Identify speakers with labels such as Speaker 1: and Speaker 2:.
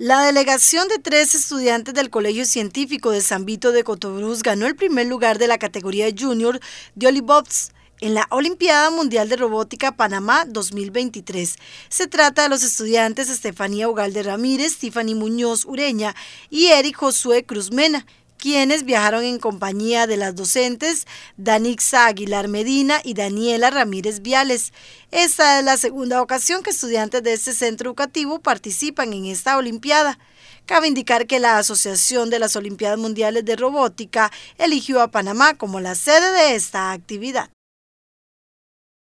Speaker 1: La delegación de tres estudiantes del Colegio Científico de San Vito de Cotobruz ganó el primer lugar de la categoría junior de Olibops en la Olimpiada Mundial de Robótica Panamá 2023. Se trata de los estudiantes Estefanía Ugalde Ramírez, Tiffany Muñoz Ureña y Eric Josué Mena quienes viajaron en compañía de las docentes Danixa Aguilar Medina y Daniela Ramírez Viales. Esta es la segunda ocasión que estudiantes de este centro educativo participan en esta Olimpiada. Cabe indicar que la Asociación de las Olimpiadas Mundiales de Robótica eligió a Panamá como la sede de esta actividad.